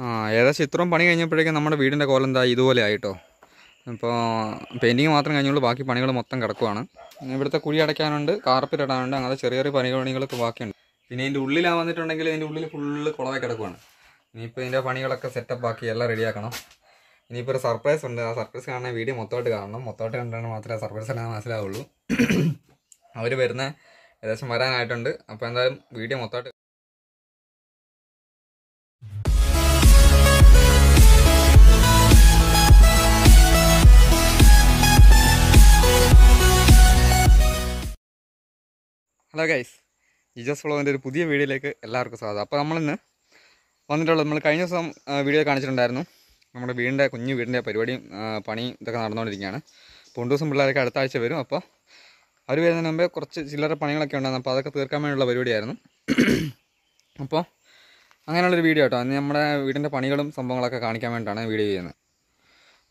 ആ ഏകദേശം ഇത്രയും പണി കഴിഞ്ഞപ്പോഴേക്കും നമ്മുടെ വീടിൻ്റെ കോലം എന്താ ഇതുപോലെ ആയിട്ടോ ഇപ്പോൾ പെയിൻറ്റിങ് മാത്രം കഴിഞ്ഞുള്ളൂ ബാക്കി പണികൾ മൊത്തം കിടക്കുവാണ് ഇവിടുത്തെ കുഴി അടയ്ക്കാനുണ്ട് കാർപ്പറ്റ് ഇടാനുണ്ട് അങ്ങനത്തെ ചെറിയ ചെറിയ പണികൾ പണികളൊക്കെ ബാക്കിയുണ്ട് പിന്നെ ഇതിൻ്റെ ഉള്ളിലാ വന്നിട്ടുണ്ടെങ്കിൽ ഇതിൻ്റെ ഉള്ളിൽ ഫുള്ള് കുളവായി കിടക്കുവാണ് ഇനിയിപ്പോൾ ഇതിൻ്റെ പണികളൊക്കെ സെറ്റപ്പ് ആക്കി എല്ലാം റെഡിയാക്കണം ഇനിയിപ്പോൾ ഒരു സർപ്രൈസ് ഉണ്ട് ആ സർപ്രൈസ് കാണാൻ വീഡിയോ മൊത്തമായിട്ട് കാണണം മൊത്തമായിട്ട് കണ്ടാണ് മാത്രമേ സർപ്രൈസ് എല്ലാം മനസ്സിലാവുള്ളൂ അവർ വരുന്ന ഏകദേശം വരാനായിട്ടുണ്ട് അപ്പോൾ എന്തായാലും വീഡിയോ മൊത്തമായിട്ട് ഹലോ ഗൈസ് ജിജോസ് ഫ്ലോവിൻ്റെ ഒരു പുതിയ വീഡിയോയിലേക്ക് എല്ലാവർക്കും സ്വാഗതം അപ്പോൾ നമ്മളിന്ന് വന്നിട്ടുള്ളത് നമ്മൾ കഴിഞ്ഞ ദിവസം വീഡിയോ കാണിച്ചിട്ടുണ്ടായിരുന്നു നമ്മുടെ വീടിൻ്റെ കുഞ്ഞു വീടിൻ്റെ പരിപാടിയും പണിയും ഇതൊക്കെ നടന്നുകൊണ്ടിരിക്കുകയാണ് അപ്പോൾ രണ്ട് ദിവസം പിള്ളേരൊക്കെ അടുത്ത ആഴ്ച വരും അപ്പോൾ അവർ വരുന്നതിന് മുമ്പേ കുറച്ച് ചില്ലറ പണികളൊക്കെ ഉണ്ടായിരുന്നു അപ്പോൾ അതൊക്കെ തീർക്കാൻ വേണ്ടിയുള്ള പരിപാടിയായിരുന്നു അപ്പോൾ അങ്ങനെയുള്ളൊരു വീഡിയോ കേട്ടോ അന്ന് നമ്മുടെ വീടിൻ്റെ പണികളും സംഭവങ്ങളൊക്കെ കാണിക്കാൻ വേണ്ടിയിട്ടാണ് വീഡിയോ ചെയ്യുന്നത്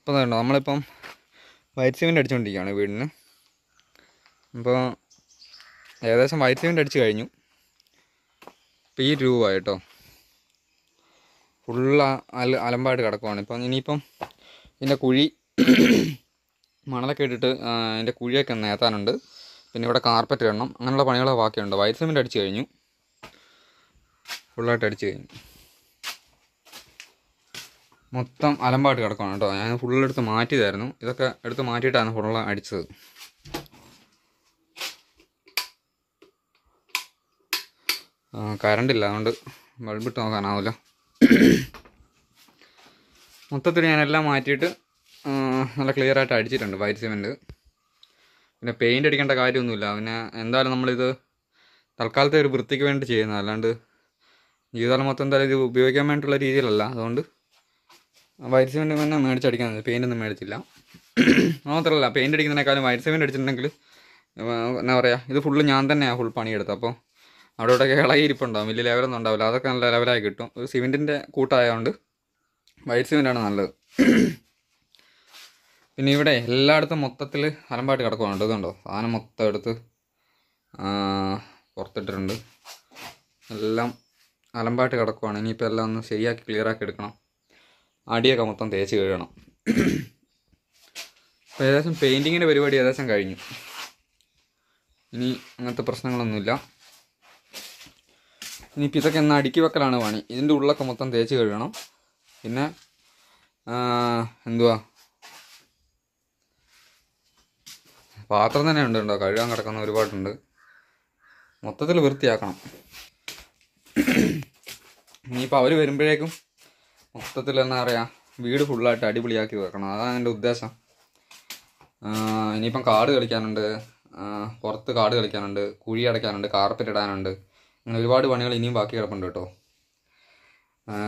അപ്പോൾ നമ്മളിപ്പം വൈറ്റ് സിമെൻ്റ് അടിച്ചുകൊണ്ടിരിക്കുകയാണ് വീടിന് അപ്പോൾ ഏകദേശം വൈറ്റ് സിമെൻ്റ് അടിച്ച് കഴിഞ്ഞു ഇപ്പം ഈ രൂപ കേട്ടോ ഫുള്ള അല അലമ്പായിട്ട് കിടക്കുവാണ് ഇപ്പം ഇനിയിപ്പം ഇതിൻ്റെ കുഴി മണലൊക്കെ ഇട്ടിട്ട് അതിൻ്റെ കുഴിയൊക്കെ നേത്താനുണ്ട് പിന്നെ ഇവിടെ കാർപ്പറ്റ് ഇടണം അങ്ങനെയുള്ള പണികളൊക്കെ ബാക്കിയുണ്ട് വൈറ്റ് സിമെൻ്റ് അടിച്ച് കഴിഞ്ഞു ഫുള്ളായിട്ട് അടിച്ച് കഴിഞ്ഞു മൊത്തം അലമ്പായിട്ട് കിടക്കുവാണ് കേട്ടോ ഞാൻ ഫുള്ളെടുത്ത് മാറ്റിയതായിരുന്നു ഇതൊക്കെ എടുത്ത് മാറ്റിയിട്ടാണ് ഫുള്ള് അടിച്ചത് കറണ്ടില്ല അതുകൊണ്ട് ബൾബിട്ട് നോക്കാനാവില്ല മൊത്തത്തിൽ ഞാനെല്ലാം മാറ്റിയിട്ട് നല്ല ക്ലിയർ ആയിട്ട് അടിച്ചിട്ടുണ്ട് വൈറ്റ് സിമെൻറ്റ് പിന്നെ പെയിൻ്റ് അടിക്കേണ്ട കാര്യമൊന്നുമില്ല പിന്നെ എന്തായാലും നമ്മളിത് തൽക്കാലത്തെ ഒരു വൃത്തിക്ക് വേണ്ടി ചെയ്യുന്നത് അല്ലാണ്ട് ജീവിതകാലം മൊത്തം എന്തായാലും ഇത് ഉപയോഗിക്കാൻ വേണ്ടിയിട്ടുള്ള രീതിയിലല്ല അതുകൊണ്ട് വൈറ്റ് സിമെൻറ്റ് തന്നെ മേടിച്ചടിക്കാൻ പെയിൻ്റ് ഒന്നും മേടിച്ചില്ല മാത്രമല്ല പെയിൻ്റ് അടിക്കുന്നതിനേക്കാളും വൈറ്റ് സിമെൻറ്റ് അടിച്ചിട്ടുണ്ടെങ്കിൽ എന്താ പറയുക ഇത് ഫുള്ള് ഞാൻ തന്നെയാണ് ഫുൾ പണിയെടുത്തത് അപ്പോൾ അവിടെ ഇവിടെയൊക്കെ ഇരിപ്പുണ്ടാവും വലിയ ലെവലൊന്നും ഉണ്ടാവില്ല അതൊക്കെ നല്ല ലെവലായി കിട്ടും ഒരു സിമെൻറ്റിൻ്റെ കൂട്ടായതുകൊണ്ട് വൈറ്റ് സിമെൻറ്റാണ് നല്ലത് പിന്നെ ഇവിടെ എല്ലായിടത്തും മൊത്തത്തിൽ അലമ്പാട്ട് കിടക്കുന്നുണ്ട് ഇതുണ്ടോ സാധനം മൊത്തം എടുത്ത് പുറത്തിട്ടിട്ടുണ്ട് എല്ലാം അലമ്പാട്ട് കിടക്കുവാണ് ഇനിയിപ്പോൾ എല്ലാം ഒന്ന് ശരിയാക്കി ക്ലിയറാക്കി എടുക്കണം അടിയൊക്കെ മൊത്തം തേച്ച് കഴുകണം അപ്പോൾ ഏകദേശം പെയിൻറ്റിങ്ങിൻ്റെ പരിപാടി ഏകദേശം കഴിഞ്ഞു ഇനി അങ്ങനത്തെ പ്രശ്നങ്ങളൊന്നുമില്ല ഇനിയിപ്പോൾ ഇതൊക്കെ എന്നാൽ അടുക്കി വെക്കലാണ് പണി ഇതിൻ്റെ ഉള്ളൊക്കെ മൊത്തം തേച്ച് കഴുകണം പിന്നെ എന്തുവാ പാത്രം തന്നെ ഉണ്ട് കേട്ടോ കഴുകാൻ കിടക്കുന്ന ഒരുപാടുണ്ട് മൊത്തത്തിൽ വൃത്തിയാക്കണം ഇനിയിപ്പോൾ അവർ വരുമ്പോഴേക്കും മൊത്തത്തിൽ എന്താ പറയുക വീട് ഫുള്ളായിട്ട് അടിപൊളിയാക്കി വെക്കണം അതാണ് എൻ്റെ ഉദ്ദേശം ഇനിയിപ്പം കാട് കളിക്കാനുണ്ട് പുറത്ത് കാട് കളിക്കാനുണ്ട് കുഴി അടയ്ക്കാനുണ്ട് കാർപ്പറ്റ് ഇടാനുണ്ട് അങ്ങനെ ഒരുപാട് പണികൾ ഇനിയും ബാക്കി കിടപ്പുണ്ട് കേട്ടോ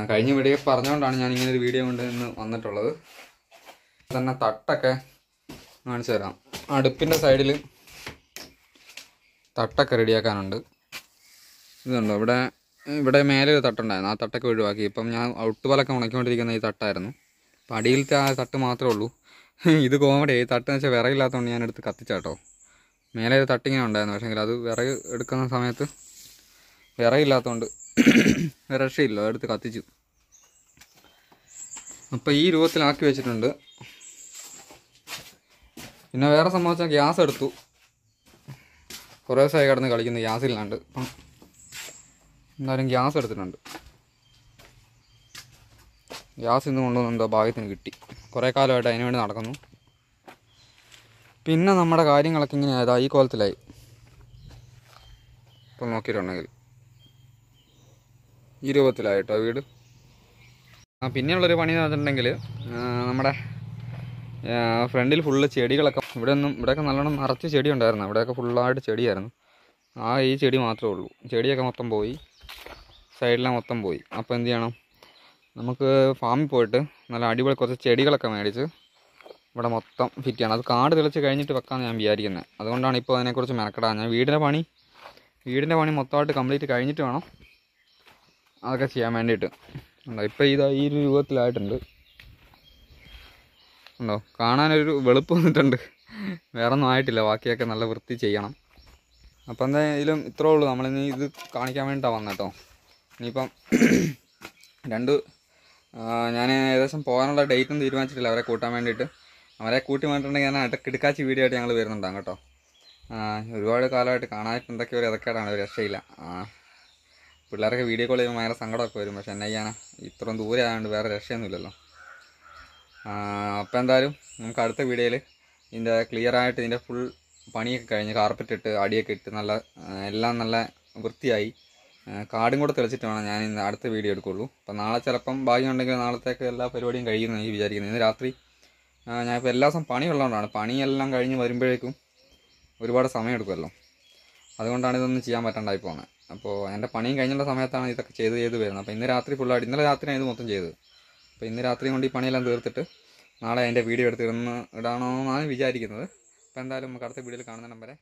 കഴിഞ്ഞ വീഡിയോ പറഞ്ഞുകൊണ്ടാണ് ഞാൻ ഇങ്ങനെ ഒരു വീഡിയോ കൊണ്ട് നിന്ന് വന്നിട്ടുള്ളത് തന്നെ തട്ടൊക്കെ കാണിച്ചു തരാം അടുപ്പിൻ്റെ സൈഡിൽ തട്ടൊക്കെ റെഡിയാക്കാനുണ്ട് ഇതുണ്ട് ഇവിടെ ഇവിടെ മേലെ ഒരു തട്ടുണ്ടായിരുന്നു ആ തട്ടൊക്കെ ഒഴിവാക്കി ഇപ്പം ഞാൻ ഔട്ടുപാലൊക്കെ ഉണക്കിക്കൊണ്ടിരിക്കുന്ന ഈ തട്ടായിരുന്നു അപ്പം അടിയിലത്തെ ആ തട്ട് മാത്രമേ ഉള്ളൂ ഇത് കോമഡി ഈ തട്ടെന്ന് വെച്ചാൽ വിറകില്ലാത്തതുകൊണ്ട് ഞാൻ കത്തിച്ചാട്ടോ മേലെ ഒരു തട്ടിങ്ങനെ ഉണ്ടായിരുന്നു പക്ഷേങ്കിൽ അത് വിറക് എടുക്കുന്ന സമയത്ത് വിറയില്ലാത്തതുകൊണ്ട് വിറക്ഷയില്ല അതെടുത്ത് കത്തിച്ചു അപ്പോൾ ഈ രൂപത്തിലാക്കി വെച്ചിട്ടുണ്ട് പിന്നെ വേറെ സംഭവിച്ചാൽ ഗ്യാസ് എടുത്തു കുറേ ദിവസമായി കിടന്ന് കളിക്കുന്ന ഗ്യാസില്ലാണ്ട് അപ്പം എന്തായാലും ഗ്യാസ് എടുത്തിട്ടുണ്ട് ഗ്യാസ് ഇന്ന് കൊണ്ടുവന്ന് എന്തോ ഭാഗ്യത്തിന് കിട്ടി കുറേ കാലമായിട്ട് അതിന് വേണ്ടി നടക്കുന്നു പിന്നെ നമ്മുടെ കാര്യങ്ങളൊക്കെ ഇങ്ങനെ ആയതാ ഈ കോലത്തിലായി ഇപ്പം നോക്കിയിട്ടുണ്ടെങ്കിൽ ഈ രൂപത്തിലായിട്ടോ വീട് പിന്നെയുള്ളൊരു പണി എന്ന് പറഞ്ഞിട്ടുണ്ടെങ്കിൽ നമ്മുടെ ഫ്രണ്ടിൽ ഫുള്ള് ചെടികളൊക്കെ ഇവിടെ ഒന്നും ഇവിടെയൊക്കെ നല്ലോണം നിറച്ച് ചെടി ഉണ്ടായിരുന്നു ഇവിടെയൊക്കെ ഫുള്ളായിട്ട് ചെടിയായിരുന്നു ആ ഈ ചെടി മാത്രമേ ഉള്ളൂ ചെടിയൊക്കെ മൊത്തം പോയി സൈഡിലെ മൊത്തം പോയി അപ്പോൾ എന്ത് ചെയ്യണം നമുക്ക് ഫാമിൽ പോയിട്ട് നല്ല അടിപൊളി കുറച്ച് ചെടികളൊക്കെ മേടിച്ച് ഇവിടെ മൊത്തം ഫിറ്റ് ചെയ്യണം അത് കാട് തെളിച്ച് കഴിഞ്ഞിട്ട് വെക്കാമെന്ന് ഞാൻ വിചാരിക്കുന്നത് അതുകൊണ്ടാണ് ഇപ്പോൾ അതിനെക്കുറിച്ച് മെനക്കെടാ ഞാൻ വീടിൻ്റെ പണി വീടിൻ്റെ പണി മൊത്തമായിട്ട് കംപ്ലീറ്റ് കഴിഞ്ഞിട്ട് വേണം അതൊക്കെ ചെയ്യാൻ വേണ്ടിയിട്ട് ഉണ്ടോ ഇപ്പോൾ ഇതാ ഈ ഒരു രൂപത്തിലായിട്ടുണ്ട് ഉണ്ടോ കാണാനൊരു വെളുപ്പ് വന്നിട്ടുണ്ട് വേറെ ഒന്നും ആയിട്ടില്ല ബാക്കിയൊക്കെ നല്ല വൃത്തി ചെയ്യണം അപ്പം എന്തായാലും ഇത്രേ ഉള്ളൂ നമ്മളിനി ഇത് കാണിക്കാൻ വേണ്ടിയിട്ടാണ് വന്നത് ഇനിയിപ്പം രണ്ട് ഞാൻ ഏകദേശം പോകാനുള്ള ഡേറ്റും തീരുമാനിച്ചിട്ടില്ല അവരെ കൂട്ടാൻ വേണ്ടിയിട്ട് അവരെ കൂട്ടി വന്നിട്ടുണ്ടെങ്കിൽ ഞാൻ ഇടുക്കാച്ചി വീഡിയോ ആയിട്ട് ഞങ്ങൾ വരുന്നുണ്ടാകും കേട്ടോ ഒരുപാട് കാലമായിട്ട് കാണാനായിട്ട് എന്തൊക്കെയോ ഒരു ഇതൊക്കെയാണ് രക്ഷയില്ല പിള്ളേർക്ക് വീഡിയോ കോൾ ചെയ്യുമ്പോൾ ഭയങ്കര സങ്കടമൊക്കെ വരും പക്ഷെ എന്നാ ഇത്രയും ദൂരെ ആയതുകൊണ്ട് വേറെ രക്ഷയൊന്നുമില്ലല്ലോ അപ്പോൾ എന്തായാലും നമുക്ക് അടുത്ത വീഡിയോയിൽ ഇതിൻ്റെ ക്ലിയർ ആയിട്ട് ഇതിൻ്റെ ഫുൾ പണിയൊക്കെ കഴിഞ്ഞ് കാർപ്പറ്റ് ഇട്ട് അടിയൊക്കെ ഇട്ട് നല്ല എല്ലാം നല്ല വൃത്തിയായി കാടും കൂടെ തെളിച്ചിട്ട് വേണം ഞാൻ ഇന്ന് അടുത്ത വീഡിയോ എടുക്കുള്ളൂ അപ്പോൾ നാളെ ചിലപ്പം ഭാഗ്യമുണ്ടെങ്കിൽ നാളത്തേക്ക് എല്ലാ പരിപാടിയും കഴിയുമെന്ന് എനിക്ക് വിചാരിക്കുന്നത് ഇന്ന് രാത്രി ഞാനിപ്പോൾ എല്ലാ ദിവസം പണിയുള്ളതുകൊണ്ടാണ് പണിയെല്ലാം കഴിഞ്ഞ് വരുമ്പോഴേക്കും ഒരുപാട് സമയം എടുക്കുമല്ലോ അതുകൊണ്ടാണ് ഇതൊന്നും ചെയ്യാൻ പറ്റണ്ടായി പോകുന്നത് അപ്പോൾ എൻ്റെ പണിയും കഴിഞ്ഞുള്ള സമയത്താണ് ഇതൊക്കെ ചെയ്ത് ചെയ്ത് വരുന്നത് അപ്പോൾ ഇന്ന് രാത്രി ഫുള്ളായിട്ട് ഇന്നലെ രാത്രിയാണ് ഇത് മൊത്തം ചെയ്തത് അപ്പോൾ ഇന്ന് രാത്രി കൊണ്ട് ഈ പണിയെല്ലാം തീർത്തിട്ട് നാളെ അതിൻ്റെ വീഡിയോ എടുത്ത് ഇടുന്ന ഇടാണോ എന്നാണ് വിചാരിക്കുന്നത് അപ്പോൾ എന്തായാലും നമുക്ക് അടുത്ത വീഡിയോയിൽ കാണുന്ന നമ്പരെ